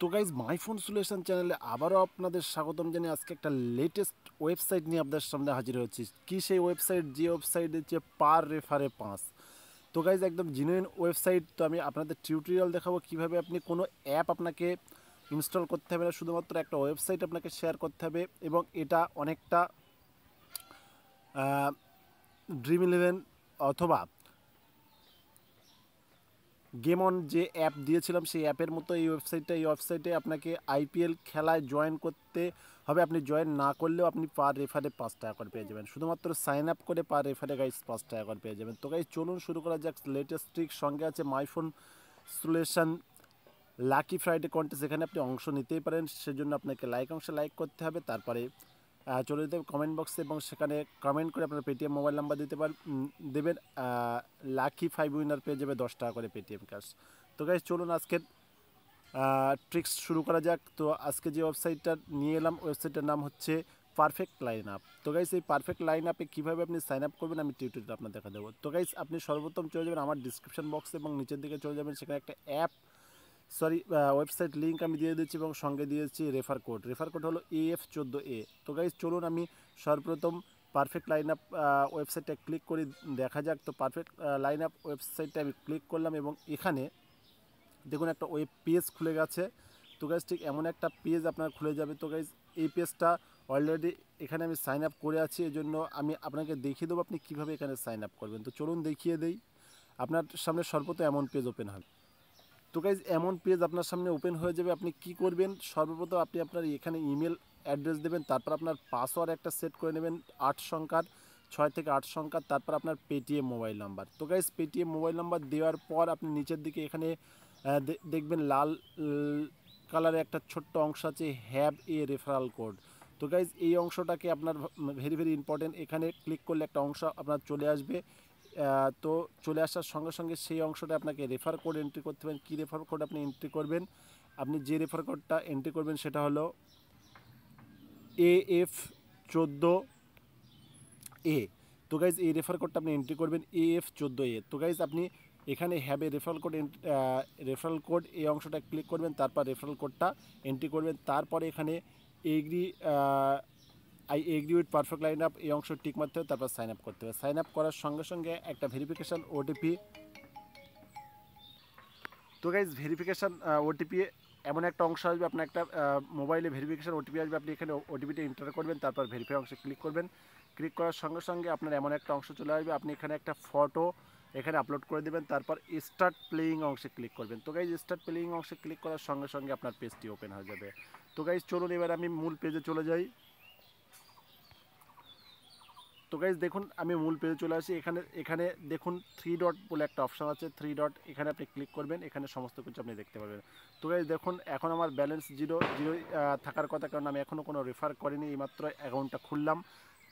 তো guys my phone solution চ্যানেলে আবারও আপনাদের স্বাগতম জানিয়ে আজকে একটা লেটেস্ট ওয়েবসাইট নিয়ে আপনাদের সামনে হাজির হচ্ছি কি সেই ওয়েবসাইট যে ওয়েবসাইট হচ্ছে পার রেফারে পাঁচ তো গাইজ একদম জেনুইন ওয়েবসাইট তো আমি আপনাদের টিউটোরিয়াল দেখাবো কিভাবে আপনি কোনো অ্যাপ আপনাকে ইনস্টল করতে হবে না শুধুমাত্র একটা ওয়েবসাইট আপনাকে শেয়ার করতে হবে এবং এটা অনেকটা ড্রিম ইলেভেন অথবা গেম অন যে অ্যাপ দিয়েছিলাম সেই অ্যাপের মতো এই ওয়েবসাইটটা এই ওয়েবসাইটে আপনাকে আইপিএল খেলায় জয়েন করতে হবে আপনি জয়েন না করলেও আপনি পার রেফারে পাঁচ টাকা করে পেয়ে যাবেন শুধুমাত্র সাইন আপ করে পার রেফারে গাইজ পাঁচ টাকা করে পেয়ে যাবেন তো গাইজ চলুন শুরু করা যাক লেটেস্ট ট্রিক সঙ্গে আছে my phone solution lucky Friday contest এখানে আপনি অংশ নিতেই পারেন সেজন্য আপনাকে লাইক অংশে লাইক করতে হবে তারপরে চলে যেতে কমেন্ট বক্সে এবং সেখানে কমেন্ট করে আপনার পেটিএম মোবাইল নাম্বার দিতে পার দেবেন লাকি ফাইভ উইনার পেয়ে যাবে দশ টাকা করে পেটিএম ক্যাশ তো গাইজ চলুন আজকের ট্রিক্স শুরু করা যাক তো আজকে যে ওয়েবসাইটটা নিয়ে এলাম ওয়েবসাইটটার নাম হচ্ছে পারফেক্ট লাইন আপ তো গাইজ এই পারফেক্ট লাইন আপে কীভাবে আপনি সাইন আপ করবেন আমি টিউটোরিয়াল আপনার দেখা দেবো তো গাইজ আপনি সর্বোত্তম চলে যাবেন আমার ডিসক্রিপশন বক্স এবং নিচের দিকে চলে যাবেন সেখানে একটা অ্যাপ সরি ওয়েবসাইট লিঙ্ক আমি দিয়ে দিচ্ছি এবং সঙ্গে দিয়েছি রেফার কোড রেফার কোড হলো এএফ চোদ্দো এ তো গাইজ চলুন আমি সর্বপ্রথম পারফেক্ট লাইন আপ ওয়েবসাইটটা ক্লিক করে দেখা যাক তো পারফেক্ট লাইন আপ ওয়েবসাইটটা আমি ক্লিক করলাম এবং এখানে দেখুন একটা ওয়েব পেজ খুলে গেছে তো গাইজ ঠিক এমন একটা পেজ আপনার খুলে যাবে তো গাইজ এই পেজটা অলরেডি এখানে আমি সাইন আপ করে আছি এই জন্য আমি আপনাকে দেখিয়ে দেবো আপনি কীভাবে এখানে সাইন আপ করবেন তো চলুন দেখিয়ে দেই আপনার সামনে সর্বত এমন পেজ ওপেন হবে তো গাইজ এমন পেজ আপনার সামনে ওপেন হয়ে যাবে আপনি কি করবেন সর্বপ্রথম আপনি আপনার এখানে ইমেল অ্যাড্রেস দেবেন তারপর আপনার পাসওয়ার্ড একটা সেট করে নেবেন আট সংখ্যার ছয় থেকে আট সংখ্যার তারপর আপনার পেটিএম মোবাইল নাম্বার তো গাইজ পেটিএম মোবাইল নাম্বার দেওয়ার পর আপনি নিচের দিকে এখানে দেখবেন লাল কালারের একটা ছোট্ট অংশ আছে হ্যাভ এ রেফারাল কোড তো গাইজ এই অংশটাকে আপনার ভেরি ভেরি ইম্পর্টেন্ট এখানে ক্লিক করলে একটা অংশ আপনার চলে আসবে তো চলে আসার সঙ্গে সঙ্গে সেই অংশটা আপনাকে রেফার কোড এন্ট্রি করতে পারেন কী রেফার কোড আপনি এন্ট্রি করবেন আপনি যে রেফার কোডটা এন্ট্রি করবেন সেটা হলো এ এফ চোদ্দো এ তো গাইজ এই রেফার কোডটা আপনি এন্ট্রি করবেন এ এফ চোদ্দো এ তো গাইজ আপনি এখানে have a referral code referral code এই অংশটা ক্লিক করবেন তারপর রেফারেল কোডটা এন্ট্রি করবেন তারপরে এখানে agree I agree with perfect line up এই অংশ টিক মারতে হবে তারপর সাইন আপ করতে হবে সাইন আপ করার সঙ্গে সঙ্গে একটা ভেরিফিকেশান ওটিপি তো গাইজ ভেরিফিকেশান ওটিপি এমন একটা অংশ আসবে আপনার একটা মোবাইলে ভেরিফিকেশান ওটিপি আসবে আপনি এখানে ওটিপিটা এন্টার করবেন তারপর ভেরিফাই অংশে ক্লিক করবেন ক্লিক করার সঙ্গে সঙ্গে আপনার এমন একটা অংশ চলে আসবে আপনি এখানে একটা ফটো এখানে আপলোড করে দেবেন তারপর স্টার্ট প্লেয়িং অংশে ক্লিক করবেন তো গাইজ স্টার্ট প্লেয়িং অংশে ক্লিক করার সঙ্গে সঙ্গে আপনার পেজটি ওপেন হয়ে যাবে তো গাইজ চলুন এবার আমি মূল পেজে চলে যাই তো গাইজ দেখুন আমি মূল পেজে চলে আসি এখানে এখানে দেখুন থ্রি ডট বলে একটা অপশান আছে থ্রি ডট এখানে আপনি ক্লিক করবেন এখানে সমস্ত কিছু আপনি দেখতে পাবেন তো গাইজ দেখুন এখন আমার ব্যালেন্স জিরো জিরো থাকার কথা কারণ আমি এখনও কোনো রেফার করিনি এইমাত্র অ্যাকাউন্টটা খুললাম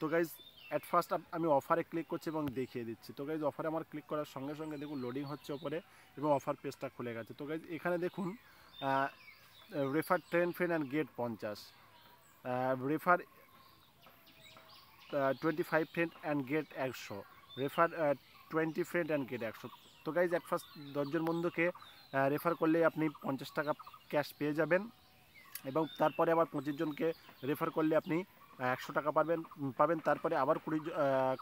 তো গাইজ অ্যাট ফার্স্ট আমি অফারে ক্লিক করছি এবং দেখিয়ে দিচ্ছি তো গাইজ অফারে আমার ক্লিক করার সঙ্গে সঙ্গে দেখুন লোডিং হচ্ছে ওপরে এবং অফার পেজটা খুলে গেছে তো গাইজ এখানে দেখুন refer ten friend and get পঞ্চাশ refer twenty five friend and get একশো refer twenty friend and get একশো তো গাইজ এক ফার্স্ট দশজন বন্ধুকে রেফার করলে আপনি পঞ্চাশ টাকা ক্যাশ পেয়ে যাবেন এবং তারপরে আবার পঁচিশ জনকে রেফার করলে আপনি একশো টাকা পাবেন পাবেন তারপরে আবার কুড়ি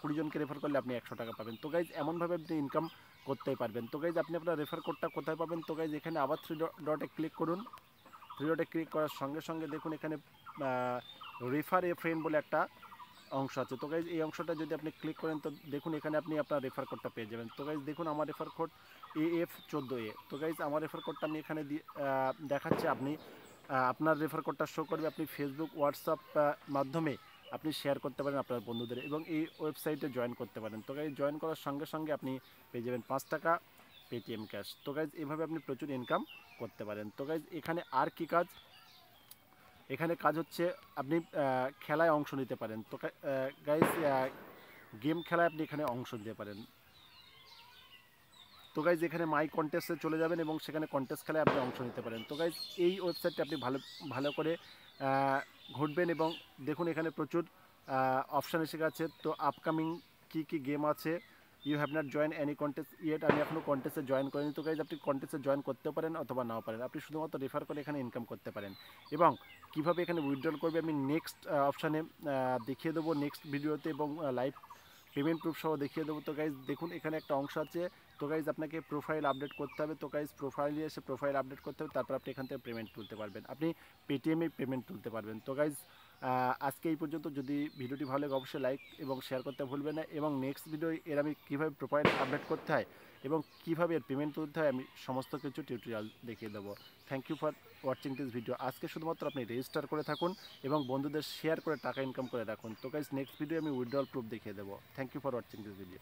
কুড়ি জনকে রেফার করলে আপনি একশো টাকা পাবেন তো গাইজ এমনভাবে আপনি ইনকাম করতেই পারবেন তো গাইজ আপনি আপনার রেফার কোডটা কোথায় পাবেন তো গাইজ এখানে আবার থ্রি ডটে ক্লিক করুন থ্রি ডটে ক্লিক করার সঙ্গে সঙ্গে দেখুন এখানে রেফার এ ফ্রেন্ড বলে একটা অংশ আছে তো গাইজ এই অংশটা যদি আপনি ক্লিক করেন তো দেখুন এখানে আপনি আপনার রেফার কোডটা পেয়ে যাবেন তো গাইজ দেখুন আমার রেফার কোড এ এফ চোদ্দো এ তো গাইজ আমার রেফার কোডটা আমি এখানে দেখাচ্ছি আপনি আপনার রেফার কোডটা শো করবে আপনি ফেসবুক হোয়াটসঅ্যাপ মাধ্যমে আপনি শেয়ার করতে পারেন আপনার বন্ধুদের এবং এই ওয়েবসাইটে জয়েন করতে পারেন তো গাইজ জয়েন করার সঙ্গে সঙ্গে আপনি পেয়ে যাবেন পাঁচ টাকা পেটিএম ক্যাশ তো গাইজ এভাবে আপনি প্রচুর ইনকাম করতে পারেন তো গাইজ এখানে আর কি কাজ এখানে কাজ হচ্ছে আপনি খেলায় অংশ নিতে পারেন তো গাইজ গেম খেলায় আপনি এখানে অংশ নিতে পারেন তো গাইজ এখানে মাই কন্টেস্টে চলে যাবেন এবং সেখানে কন্টেস্ট খেলায় আপনি অংশ নিতে পারেন তো গাইজ এই ওয়েবসাইটটি আপনি ভালো ভালো করে ঘটবেন এবং দেখুন এখানে প্রচুর অপশান এসে গেছে তো আপকামিং কি কি গেম আছে you have not join any contest yet আমি এখনও কন্টেস্টে জয়েন করিনি তো গাইজ আপনি কন্টেস্টে জয়েন করতে পারেন অথবা নাও পারেন আপনি শুধুমাত্র রেফার করে এখানে ইনকাম করতে পারেন এবং কিভাবে এখানে উইথড্রল করবে আমি নেক্সট অপশানে দেখিয়ে দেবো নেক্সট ভিডিওতে এবং লাইভ পেমেন্ট প্রুফ সহ দেখিয়ে দেবো তো গাইজ দেখুন এখানে একটা অংশ আছে তো গাইজ আপনাকে প্রোফাইল আপডেট করতে হবে তো গাইজ প্রোফাইলে এসে প্রোফাইল আপডেট করতে হবে তারপর আপনি এখান থেকে পেমেন্ট তুলতে পারবেন আপনি পেটিএমে পেমেন্ট তুলতে পারবেন তো গাইজ আজকে এই পর্যন্ত যদি ভিডিওটি ভালো লাগে অবশ্যই লাইক এবং শেয়ার করতে ভুলবেন না এবং নেক্সট ভিডিও এর আমি কীভাবে প্রোফাইল আপডেট করতে হয় এবং কীভাবে এর পেমেন্ট করতে হয় আমি সমস্ত কিছু টিউটোরিয়াল দেখিয়ে দেবো thank you for watching this video আজকে শুধুমাত্র আপনি রেজিস্টার করে থাকুন এবং বন্ধুদের শেয়ার করে টাকা ইনকাম করে রাখুন তো কাজ নেক্সট ভিডিও আমি উইড্রল প্রুফ দেখিয়ে দেবো thank you for watching this video